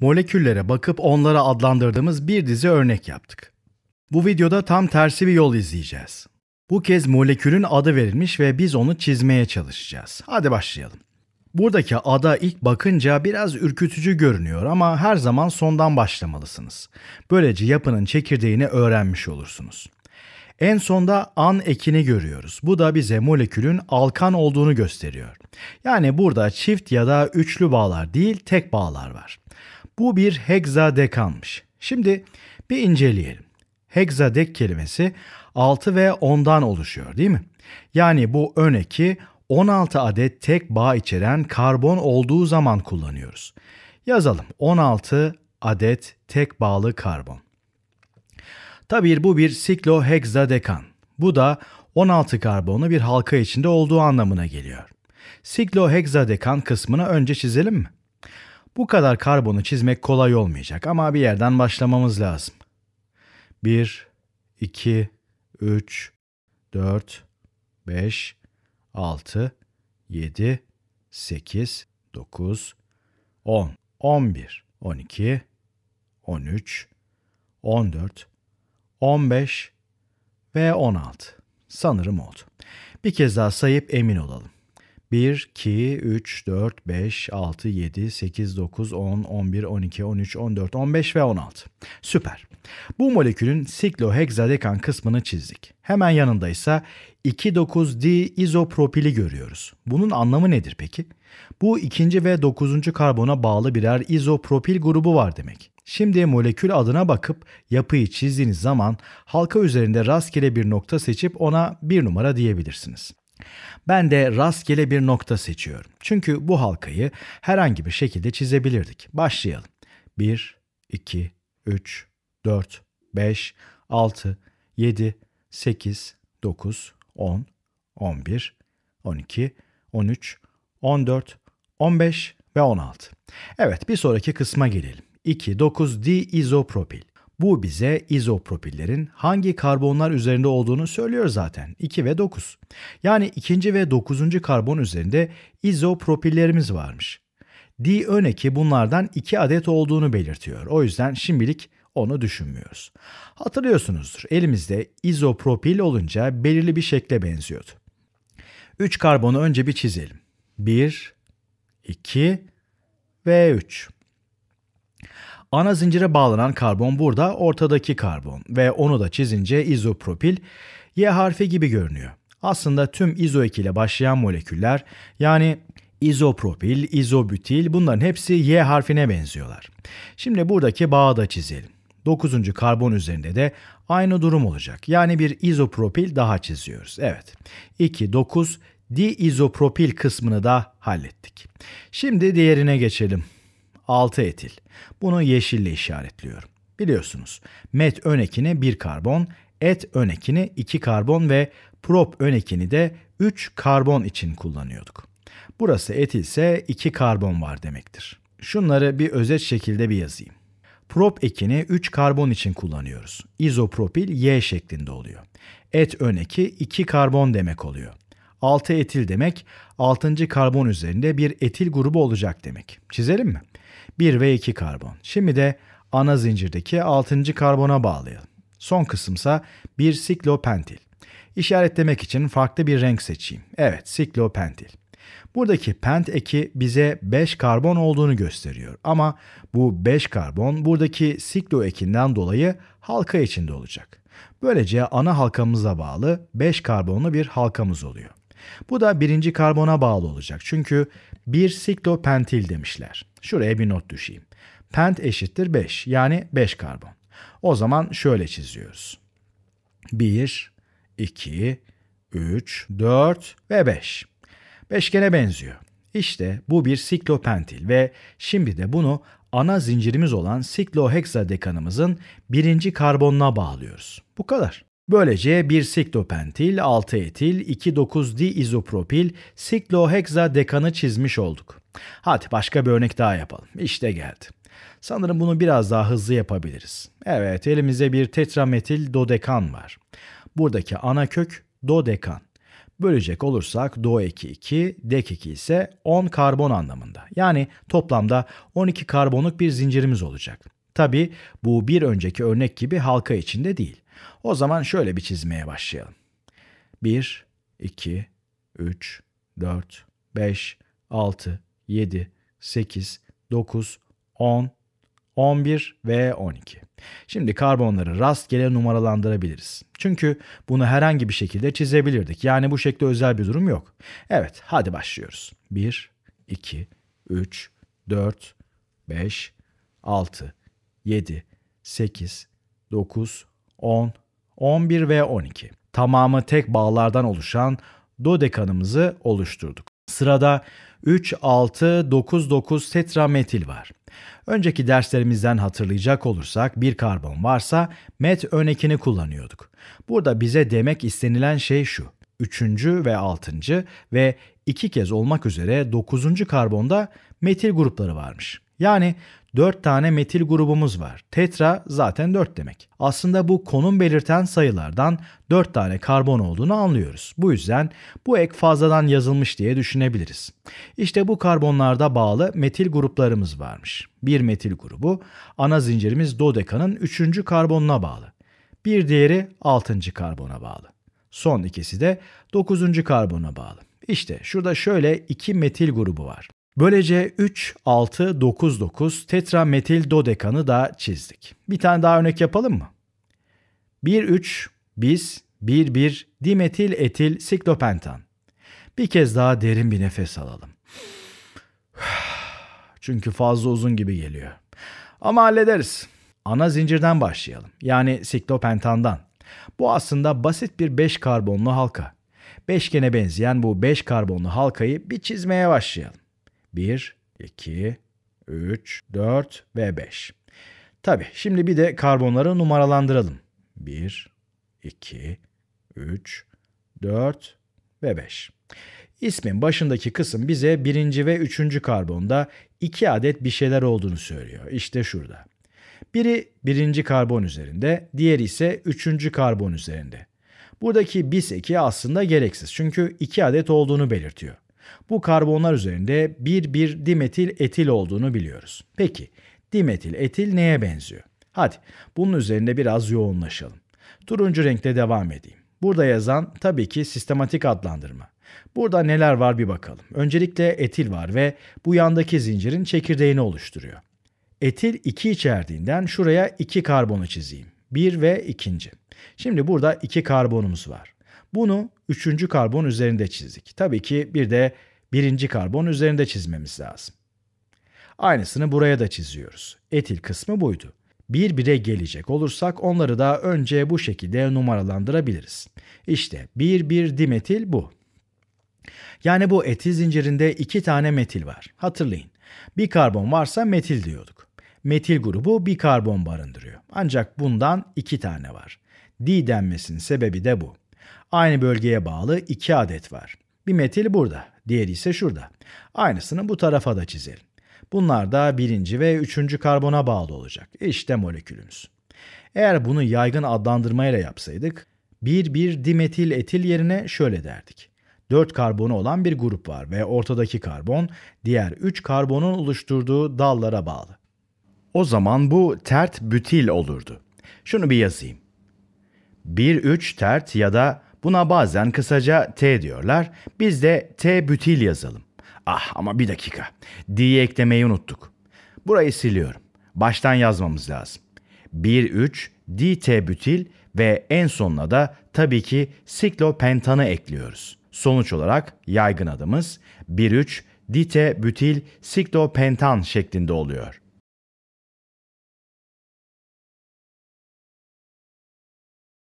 moleküllere bakıp onlara adlandırdığımız bir dizi örnek yaptık. Bu videoda tam tersi bir yol izleyeceğiz. Bu kez molekülün adı verilmiş ve biz onu çizmeye çalışacağız. Hadi başlayalım. Buradaki ada ilk bakınca biraz ürkütücü görünüyor ama her zaman sondan başlamalısınız. Böylece yapının çekirdeğini öğrenmiş olursunuz. En sonda an ekini görüyoruz. Bu da bize molekülün alkan olduğunu gösteriyor. Yani burada çift ya da üçlü bağlar değil tek bağlar var. Bu bir hegzadekanmış. Şimdi bir inceleyelim. Hegzadek kelimesi 6 ve 10'dan oluşuyor değil mi? Yani bu öneki eki 16 adet tek bağ içeren karbon olduğu zaman kullanıyoruz. Yazalım 16 adet tek bağlı karbon. Tabii bu bir siklohegzadekan. Bu da 16 karbonlu bir halka içinde olduğu anlamına geliyor. Siklohegzadekan kısmına önce çizelim mi? Bu kadar karbonu çizmek kolay olmayacak ama bir yerden başlamamız lazım. 1, 2, 3, 4, 5, 6, 7, 8, 9, 10, 11, 12, 13, 14, 15 ve 16. Sanırım oldu. Bir kez daha sayıp emin olalım. 1, 2, 3, 4, 5, 6, 7, 8, 9, 10, 11, 12, 13, 14, 15 ve 16. Süper. Bu molekülün sikloheksadekan kısmını çizdik. Hemen yanında ise 2,9-D izopropili görüyoruz. Bunun anlamı nedir peki? Bu ikinci ve dokuzuncu karbona bağlı birer izopropil grubu var demek. Şimdi molekül adına bakıp yapıyı çizdiğiniz zaman halka üzerinde rastgele bir nokta seçip ona bir numara diyebilirsiniz. Ben de rastgele bir nokta seçiyorum. Çünkü bu halkayı herhangi bir şekilde çizebilirdik. Başlayalım. 1, 2, 3, 4, 5, 6, 7, 8, 9, 10, 11, 12, 13, 14, 15 ve 16. Evet bir sonraki kısma gelelim. 2, 9 diizopropil. Bu bize izopropillerin hangi karbonlar üzerinde olduğunu söylüyor zaten. 2 ve 9. Yani 2. ve 9. karbon üzerinde izopropillerimiz varmış. D ön eki bunlardan 2 adet olduğunu belirtiyor. O yüzden şimdilik onu düşünmüyoruz. Hatırlıyorsunuzdur elimizde izopropil olunca belirli bir şekle benziyordu. 3 karbonu önce bir çizelim. 1, 2 ve 3. Ana zincire bağlanan karbon burada ortadaki karbon ve onu da çizince izopropil Y harfi gibi görünüyor. Aslında tüm izo ile başlayan moleküller yani izopropil, izobütil bunların hepsi Y harfine benziyorlar. Şimdi buradaki bağı da çizelim. 9. karbon üzerinde de aynı durum olacak. Yani bir izopropil daha çiziyoruz. Evet. 2, 9, diizopropil kısmını da hallettik. Şimdi diğerine geçelim. 6 etil. Bunu yeşille işaretliyorum. Biliyorsunuz met ön ekini 1 karbon, et ön ekini 2 karbon ve prop ön ekini de 3 karbon için kullanıyorduk. Burası etil ise 2 karbon var demektir. Şunları bir özet şekilde bir yazayım. Prop ekini 3 karbon için kullanıyoruz. İzopropil Y şeklinde oluyor. Et ön eki 2 karbon demek oluyor. 6 etil demek 6. karbon üzerinde bir etil grubu olacak demek. Çizelim mi? 1 ve 2 karbon. Şimdi de ana zincirdeki 6. karbona bağlayalım. Son kısımsa bir siklopentil. İşaretlemek için farklı bir renk seçeyim. Evet, siklopentil. Buradaki pent eki bize 5 karbon olduğunu gösteriyor ama bu 5 karbon buradaki siklo ekinden dolayı halka içinde olacak. Böylece ana halkamıza bağlı 5 karbonlu bir halkamız oluyor. Bu da birinci karbona bağlı olacak. Çünkü bir siklopentil demişler. Şuraya bir not düşeyim. Pent eşittir 5 yani 5 karbon. O zaman şöyle çiziyoruz. 1, 2, 3, 4 ve 5. Beşgene benziyor. İşte bu bir siklopentil ve şimdi de bunu ana zincirimiz olan sikloheksadekanımızın birinci karbonuna bağlıyoruz. Bu kadar. Böylece 1-siklopentil, 6-etil, 2,9-diizopropil, sikloheksadekanı çizmiş olduk. Hadi başka bir örnek daha yapalım. İşte geldi. Sanırım bunu biraz daha hızlı yapabiliriz. Evet, elimizde bir tetrametil dodekan var. Buradaki ana kök dodekan. Bölecek olursak do eki 2, dek 2 ise 10 karbon anlamında. Yani toplamda 12 karbonluk bir zincirimiz olacak. Tabi bu bir önceki örnek gibi halka içinde değil. O zaman şöyle bir çizmeye başlayalım. 1, 2, 3, 4, 5, 6, 7, 8, 9, 10, 11 ve 12. Şimdi karbonları rastgele numaralandırabiliriz. Çünkü bunu herhangi bir şekilde çizebilirdik. Yani bu şekilde özel bir durum yok. Evet hadi başlıyoruz. 1, 2, 3, 4, 5, 6, 7, 8, 9, 10, 11 ve 12. Tamamı tek bağlardan oluşan dodekanımızı oluşturduk. Sırada 3, 6, 9, 9 tetrametil var. Önceki derslerimizden hatırlayacak olursak bir karbon varsa met örnekini kullanıyorduk. Burada bize demek istenilen şey şu. Üçüncü ve altıncı ve iki kez olmak üzere dokuzuncu karbonda metil grupları varmış. Yani 4 tane metil grubumuz var. Tetra zaten 4 demek. Aslında bu konum belirten sayılardan 4 tane karbon olduğunu anlıyoruz. Bu yüzden bu ek fazladan yazılmış diye düşünebiliriz. İşte bu karbonlarda bağlı metil gruplarımız varmış. Bir metil grubu ana zincirimiz dodekanın 3. karbonuna bağlı. Bir diğeri 6. karbona bağlı. Son ikisi de 9. karbona bağlı. İşte şurada şöyle iki metil grubu var. Böylece 3, 6, 9, 9 tetrametil dodekanı da çizdik. Bir tane daha örnek yapalım mı? 1, 3, bis, 1, 1, dimetil etil siklopentan. Bir kez daha derin bir nefes alalım. Çünkü fazla uzun gibi geliyor. Ama hallederiz. Ana zincirden başlayalım. Yani siklopentandan. Bu aslında basit bir 5 karbonlu halka. Beşgene benzeyen bu 5 karbonlu halkayı bir çizmeye başlayalım. 1, 2, 3, 4 ve 5. Tabi şimdi bir de karbonları numaralandıralım. 1, 2, 3, 4 ve 5. İsmin başındaki kısım bize birinci ve üçüncü karbonda iki adet bir şeyler olduğunu söylüyor. İşte şurada. Biri birinci karbon üzerinde, diğeri ise üçüncü karbon üzerinde. Buradaki bis eki aslında gereksiz çünkü iki adet olduğunu belirtiyor. Bu karbonlar üzerinde bir bir dimetil etil olduğunu biliyoruz. Peki dimetil etil neye benziyor? Hadi bunun üzerinde biraz yoğunlaşalım. Turuncu renkle devam edeyim. Burada yazan tabii ki sistematik adlandırma. Burada neler var bir bakalım. Öncelikle etil var ve bu yandaki zincirin çekirdeğini oluşturuyor. Etil 2 içerdiğinden şuraya 2 karbonu çizeyim. 1 ve 2. Şimdi burada 2 karbonumuz var. Bunu üçüncü karbon üzerinde çizdik. Tabii ki bir de birinci karbon üzerinde çizmemiz lazım. Aynısını buraya da çiziyoruz. Etil kısmı buydu. Bir bire gelecek olursak onları da önce bu şekilde numaralandırabiliriz. İşte bir bir dimetil bu. Yani bu etil zincirinde iki tane metil var. Hatırlayın. Bir karbon varsa metil diyorduk. Metil grubu bir karbon barındırıyor. Ancak bundan iki tane var. Di denmesinin sebebi de bu. Aynı bölgeye bağlı 2 adet var. Bir metil burada, diğeri ise şurada. Aynısını bu tarafa da çizelim. Bunlar da birinci ve üçüncü karbona bağlı olacak. İşte molekülümüz. Eğer bunu yaygın adlandırmayla yapsaydık, 1-1 dimetil etil yerine şöyle derdik. 4 karbonu olan bir grup var ve ortadaki karbon diğer 3 karbonun oluşturduğu dallara bağlı. O zaman bu tert bütil olurdu. Şunu bir yazayım. 1-3 tert ya da Buna bazen kısaca T diyorlar. Biz de T bütil yazalım. Ah ama bir dakika. D'yi eklemeyi unuttuk. Burayı siliyorum. Baştan yazmamız lazım. 1 3 D t bütil ve en sonuna da tabii ki siklopentanı ekliyoruz. Sonuç olarak yaygın adımız 1 3 D t bütil siklopentan şeklinde oluyor.